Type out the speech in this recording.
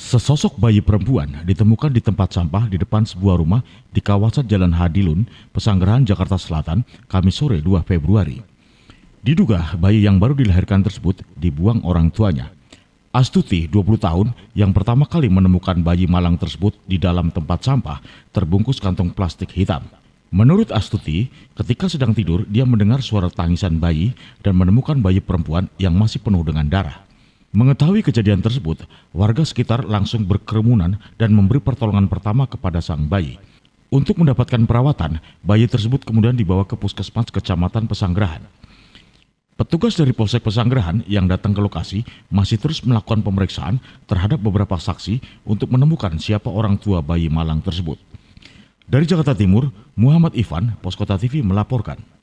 Sesosok bayi perempuan ditemukan di tempat sampah di depan sebuah rumah di kawasan Jalan Hadilun, Pesanggerahan, Jakarta Selatan, Kamis sore 2 Februari. Diduga bayi yang baru dilahirkan tersebut dibuang orang tuanya. Astuti, 20 tahun, yang pertama kali menemukan bayi malang tersebut di dalam tempat sampah terbungkus kantong plastik hitam. Menurut Astuti, ketika sedang tidur, dia mendengar suara tangisan bayi dan menemukan bayi perempuan yang masih penuh dengan darah. Mengetahui kejadian tersebut, warga sekitar langsung berkerumunan dan memberi pertolongan pertama kepada sang bayi. Untuk mendapatkan perawatan, bayi tersebut kemudian dibawa ke puskesmas kecamatan Pesanggerahan. Petugas dari Polsek Pesanggerahan yang datang ke lokasi masih terus melakukan pemeriksaan terhadap beberapa saksi untuk menemukan siapa orang tua bayi malang tersebut. Dari Jakarta Timur, Muhammad Ivan, Poskota TV melaporkan.